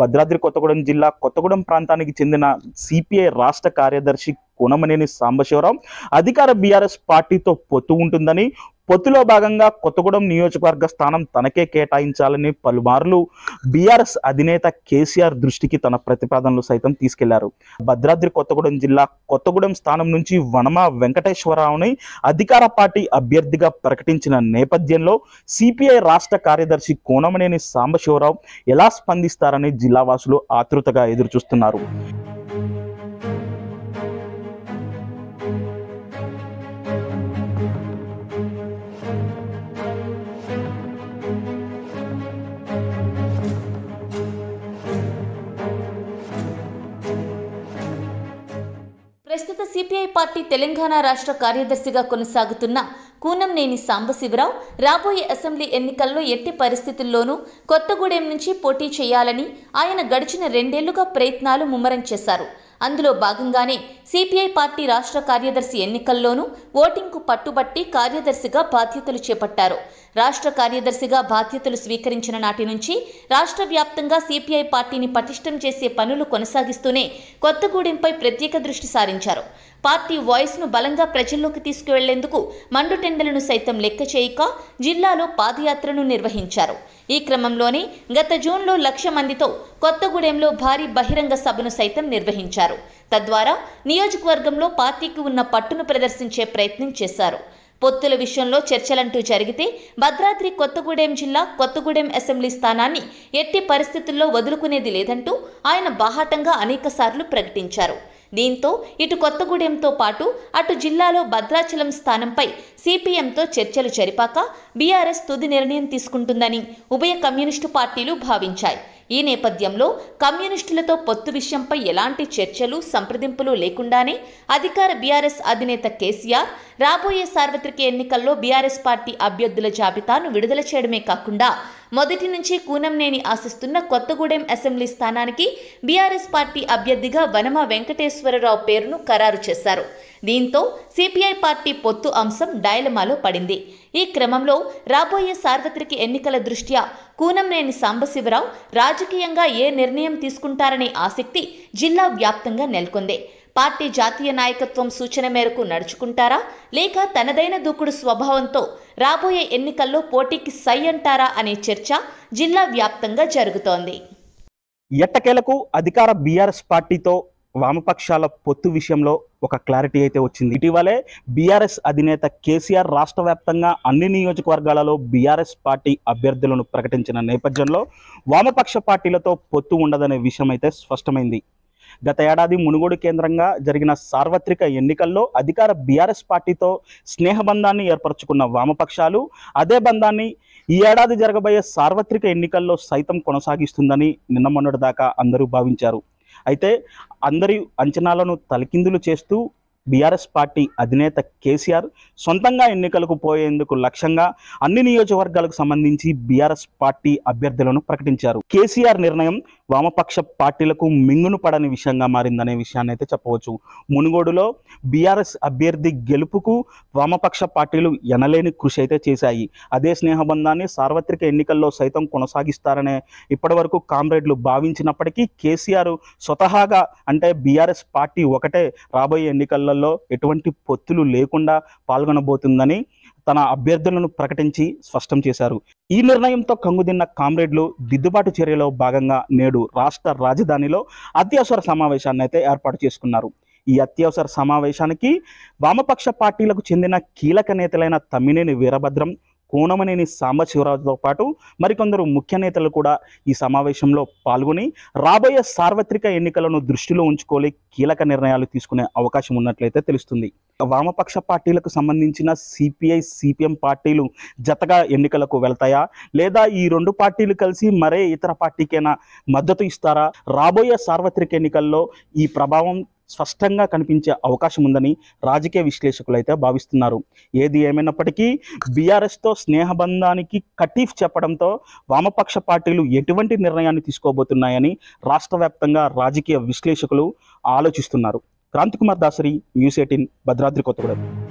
భద్రాద్రి కొత్తగూడెం జిల్లా కొత్తగూడెం ప్రాంతానికి చెందిన సిపిఐ రాష్ట్ర కార్యదర్శి కొనమనేని సాంబశివరావు అధికార బీఆర్ఎస్ పార్టీతో పొత్తు ఉంటుందని పొత్తులో భాగంగా కొత్తగూడెం నియోజకవర్గ స్థానం తనకే కేటాయించాలని పలుమార్లు బీఆర్ఎస్ అధినేత కేసీఆర్ దృష్టికి తన ప్రతిపాదనలు సైతం తీసుకెళ్లారు భద్రాద్రి కొత్తగూడెం జిల్లా కొత్తగూడెం స్థానం నుంచి వనమ వెంకటేశ్వరరావుని అధికార పార్టీ అభ్యర్థిగా ప్రకటించిన నేపథ్యంలో సిపిఐ రాష్ట్ర కార్యదర్శి కోనమనేని సాంబశివరావు ఎలా స్పందిస్తారని జిల్లావాసులు ఆతృతగా ఎదురుచూస్తున్నారు ప్రస్తుత సిపిఐ పార్టీ తెలంగాణ రాష్ట్ర కార్యదర్శిగా కొనసాగుతున్న కూనంనేని సాంబశివరావు రాబోయే అసెంబ్లీ ఎన్నికల్లో ఎట్టి పరిస్థితుల్లోనూ కొత్తగూడెం నుంచి పోటీ చేయాలని ఆయన గడిచిన రెండేళ్లుగా ప్రయత్నాలు ముమ్మరం చేశారు అందులో భాగంగానే సిపిఐ పార్టీ రాష్ట్ర కార్యదర్శి ఎన్నికల్లోనూ ఓటింగ్కు పట్టుబట్టి కార్యదర్శిగా బాధ్యతలు చేపట్టారు రాష్ట్ర కార్యదర్శిగా బాధ్యతలు స్వీకరించిన నాటి నుంచి రాష్ట్ర వ్యాప్తంగా సిపిఐ పార్టీని పటిష్టం చేసే పనులు కొనసాగిస్తూనే కొత్తగూడెంపై ప్రత్యేక దృష్టి సారించారు పార్టీ వాయిస్ను బలంగా ప్రజల్లోకి తీసుకువెళ్లేందుకు మండుటెండలను సైతం లెక్క చేయక జిల్లాలో పాదయాత్రను నిర్వహించారు ఈ క్రమంలోనే గత జూన్లో లక్ష మందితో కొత్తగూడెంలో భారీ బహిరంగ సభను సైతం నిర్వహించారు తద్వారా నియోజకవర్గంలో పార్టీకి ఉన్న పట్టును ప్రదర్శించే ప్రయత్నం చేశారు పొత్తుల విషయంలో చర్చలంటూ జరిగితే భద్రాద్రి కొత్తగూడెం జిల్లా కొత్తగూడెం అసెంబ్లీ స్థానాన్ని ఎట్టి పరిస్థితుల్లో వదులుకునేది లేదంటూ ఆయన బాహాటంగా అనేకసార్లు ప్రకటించారు దీంతో ఇటు కొత్తగూడెంతో పాటు అటు జిల్లాలో భద్రాచలం స్థానంపై సిపిఎంతో చర్చలు జరిపాక బీఆర్ఎస్ తుది నిర్ణయం తీసుకుంటుందని ఉభయ కమ్యూనిస్టు పార్టీలు భావించాయి ఈ నేపథ్యంలో కమ్యూనిస్టులతో పొత్తు విషయంపై ఎలాంటి చర్చలు సంప్రదింపులు లేకుండానే అధికార బీఆర్ఎస్ అధినేత కేసీఆర్ రాబోయే సార్వత్రిక ఎన్నికల్లో బీఆర్ఎస్ పార్టీ అభ్యర్థుల జాబితాను విడుదల చేయడమే కాకుండా మొదటి నుంచి కూనంనేని ఆశిస్తున్న కొత్తగూడెం అసెంబ్లీ స్థానానికి బీఆర్ఎస్ పార్టీ అభ్యర్థిగా వనమ వెంకటేశ్వరరావు పేరును ఖరారు చేశారు దీంతో సిపిఐ పార్టీ పొత్తు అంశం డైలమాలో పడింది ఈ క్రమంలో రాబోయే సార్వత్రిక ఎన్నికల దృష్ట్యా కూనంనేని సాంబశివరావు రాజకీయంగా ఏ నిర్ణయం తీసుకుంటారనే ఆసక్తి జిల్లా వ్యాప్తంగా నెలకొంది పార్టీ జాతీయ నాయకత్వం సూచన మేరకు నడుచుకుంటారా లేక తనదైన దూకుడు స్వభావంతో రాబోయే ఎన్నికల్లో పోటీకి సై అంటారా అనే చర్చ జిల్లా వ్యాప్తంగా జరుగుతోంది ఎట్టకేలకు అధికార బీఆర్ఎస్ పార్టీతో వామపక్షాల పొత్తు విషయంలో ఒక క్లారిటీ అయితే వచ్చింది ఇటీవలే బీఆర్ఎస్ అధినేత కేసీఆర్ రాష్ట్ర వ్యాప్తంగా అన్ని నియోజకవర్గాలలో బీఆర్ఎస్ పార్టీ అభ్యర్థులను ప్రకటించిన నేపథ్యంలో వామపక్ష పార్టీలతో పొత్తు ఉండదనే విషయం అయితే స్పష్టమైంది గత ఏడాది మునుగోడు కేంద్రంగా జరిగిన సార్వత్రిక ఎన్నికల్లో అధికార బీఆర్ఎస్ పార్టీతో స్నేహబంధాన్ని ఏర్పరచుకున్న వామపక్షాలు అదే బంధాన్ని ఈ ఏడాది జరగబోయే సార్వత్రిక ఎన్నికల్లో సైతం కొనసాగిస్తుందని నిన్న మొన్నటిదాకా అందరూ భావించారు అయితే అందరి అంచనాలను తలకిందులు చేస్తూ బీఆర్ఎస్ పార్టీ అధినేత కేసీఆర్ సొంతంగా ఎన్నికలకు పోయేందుకు లక్ష్యంగా అన్ని నియోజకవర్గాలకు సంబంధించి బీఆర్ఎస్ పార్టీ అభ్యర్థులను ప్రకటించారు కేసీఆర్ నిర్ణయం వామపక్ష పార్టీలకు మింగును పడని విషయంగా మారిందనే విషయాన్ని అయితే చెప్పవచ్చు మునుగోడులో బీఆర్ఎస్ అభ్యర్థి గెలుపుకు వామపక్ష పార్టీలు ఎనలేని కృషి అయితే చేశాయి అదే స్నేహబంధాన్ని సార్వత్రిక ఎన్నికల్లో సైతం కొనసాగిస్తారనే ఇప్పటివరకు కామ్రేడ్లు భావించినప్పటికీ కేసీఆర్ స్వతహాగా అంటే బీఆర్ఎస్ పార్టీ ఒకటే రాబోయే ఎన్నికలలో ఎటువంటి పొత్తులు లేకుండా పాల్గొనబోతుందని తన అభ్యర్థులను ప్రకటించి స్పష్టం చేశారు ఈ నిర్ణయంతో కంగుదిన్న కామ్రేడ్లు దిద్దుబాటు చర్యలో భాగంగా నేడు రాష్ట్ర రాజధానిలో అత్యవసర సమావేశాన్ని అయితే ఏర్పాటు చేసుకున్నారు ఈ అత్యవసర సమావేశానికి వామపక్ష పార్టీలకు చెందిన కీలక నేతలైన తమ్మినేని వీరభద్రం కూనమనేని సాంబశివరాజుతో పాటు మరికొందరు ముఖ్య నేతలు కూడా ఈ సమావేశంలో పాల్గొని రాబోయే సార్వత్రిక ఎన్నికలను దృష్టిలో ఉంచుకోలే కీలక నిర్ణయాలు తీసుకునే అవకాశం ఉన్నట్లయితే తెలుస్తుంది వామపక్ష పార్టీలకు సంబంధించిన సిపిఐ సిపిఎం పార్టీలు జతగా ఎన్నికలకు వెళ్తాయా లేదా ఈ రెండు పార్టీలు కలిసి మరే ఇతర పార్టీకైనా మద్దతు ఇస్తారా రాబోయే సార్వత్రిక ఎన్నికల్లో ఈ ప్రభావం స్పష్టంగా కనిపించే అవకాశం ఉందని రాజకీయ విశ్లేషకులు అయితే భావిస్తున్నారు ఏది ఏమైనప్పటికీ బీఆర్ఎస్తో స్నేహబంధానికి కటీఫ్ చెప్పడంతో వామపక్ష పార్టీలు ఎటువంటి నిర్ణయాన్ని తీసుకోబోతున్నాయని రాష్ట్ర రాజకీయ విశ్లేషకులు ఆలోచిస్తున్నారు క్రాంతికుమార్ దాసరి న్యూస్ ఎయిటీన్ భద్రాద్రి కొత్తగూడెం